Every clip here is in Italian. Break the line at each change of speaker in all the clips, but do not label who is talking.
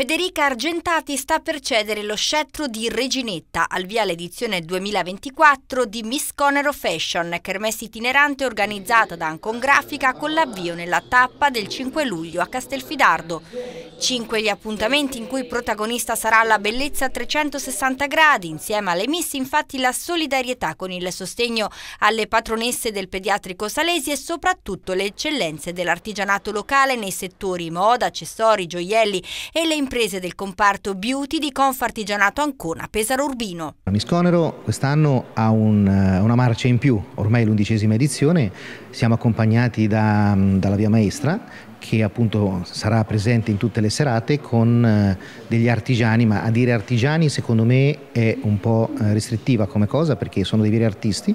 Federica Argentati sta per cedere lo scettro di reginetta al via l'edizione 2024 di Miss Conero Fashion, kermesse itinerante organizzata da Ancongrafica con l'avvio nella tappa del 5 luglio a Castelfidardo. Cinque gli appuntamenti in cui protagonista sarà la bellezza a 360 gradi, insieme alle Miss infatti la solidarietà con il sostegno alle patronesse del pediatrico Salesi e soprattutto le eccellenze dell'artigianato locale nei settori moda, accessori, gioielli e le imprese imprese del comparto beauty di Confartigianato Ancona Pesaro Urbino.
Misconero quest'anno ha un, eh, una marcia in più, ormai l'undicesima edizione, siamo accompagnati da, dalla Via Maestra che appunto sarà presente in tutte le serate con eh, degli artigiani, ma a dire artigiani secondo me è un po' eh, restrittiva come cosa perché sono dei veri artisti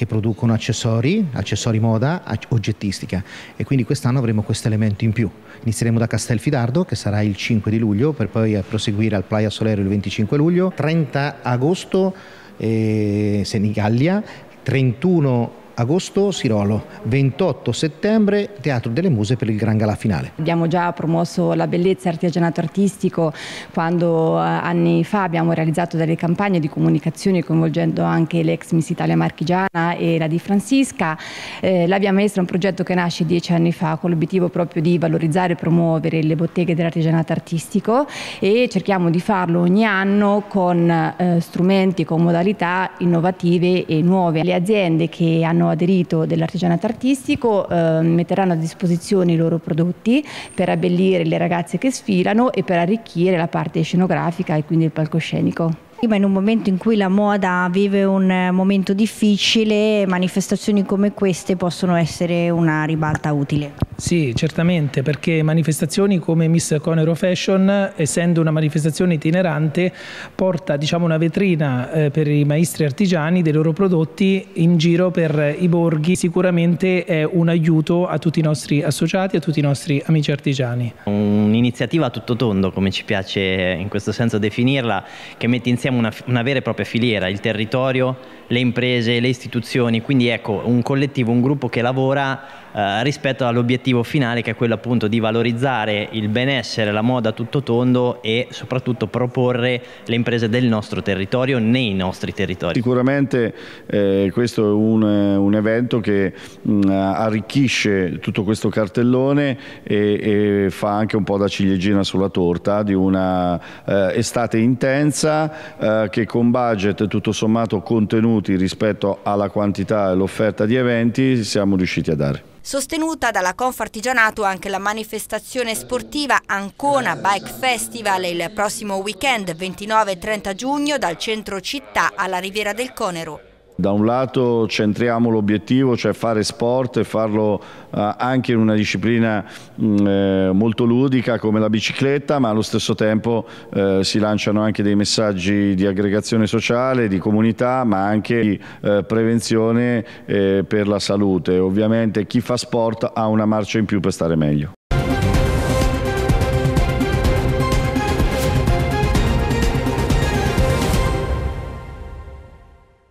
che producono accessori, accessori moda, oggettistica e quindi quest'anno avremo questo elemento in più. Inizieremo da Castelfidardo che sarà il 5 di luglio per poi eh, proseguire al Playa Solero il 25 luglio, 30 agosto eh, Senigallia, 31 agosto Sirolo, 28 settembre Teatro delle Muse per il Gran Gala finale.
Abbiamo già promosso la bellezza e artigianato artistico quando eh, anni fa abbiamo realizzato delle campagne di comunicazione coinvolgendo anche l'ex Miss Italia Marchigiana e la di Francisca. Eh, la Via Maestra è un progetto che nasce dieci anni fa con l'obiettivo proprio di valorizzare e promuovere le botteghe dell'artigianato artistico e cerchiamo di farlo ogni anno con eh, strumenti, con modalità innovative e nuove. Le aziende che hanno hanno aderito dell'artigianato artistico eh, metteranno a disposizione i loro prodotti per abbellire le ragazze che sfilano e per arricchire la parte scenografica e quindi il
palcoscenico.
Ma in un momento in cui la
moda vive un momento difficile,
manifestazioni come queste possono essere una ribalta utile.
Sì, certamente, perché manifestazioni come Miss Conero Fashion, essendo una manifestazione itinerante, porta diciamo, una vetrina eh, per i maestri artigiani dei loro prodotti in giro per i borghi. Sicuramente è un aiuto a tutti i nostri associati, a tutti i nostri amici artigiani.
Un'iniziativa a tutto tondo, come ci piace in questo senso definirla, che mette insieme una, una vera e propria filiera, il territorio, le imprese, le istituzioni, quindi ecco un collettivo, un gruppo che lavora eh, rispetto all'obiettivo obiettivo finale che è quello appunto di valorizzare il benessere, la moda tutto tondo e soprattutto proporre le imprese del nostro territorio nei nostri territori.
Sicuramente eh, questo è un, un evento che mh, mm, arricchisce tutto questo cartellone e, e, fa anche un po' da ciliegina sulla torta di una eh, estate intensa eh, che con budget tutto sommato contenuti rispetto alla quantità e all'offerta di eventi siamo riusciti a dare.
Sostenuta dalla Confartigianato anche la manifestazione sportiva Ancona Bike Festival il prossimo weekend 29 30 giugno dal centro città alla Riviera del Conero
da un lato centriamo l'obiettivo, cioè fare sport e farlo eh, anche in una disciplina mm, eh, molto ludica come la bicicletta, ma allo stesso tempo eh, si lanciano anche dei messaggi di aggregazione sociale, di comunità, ma anche di prevenzione per la salute. Ovviamente chi fa sport ha una marcia in più per stare meglio.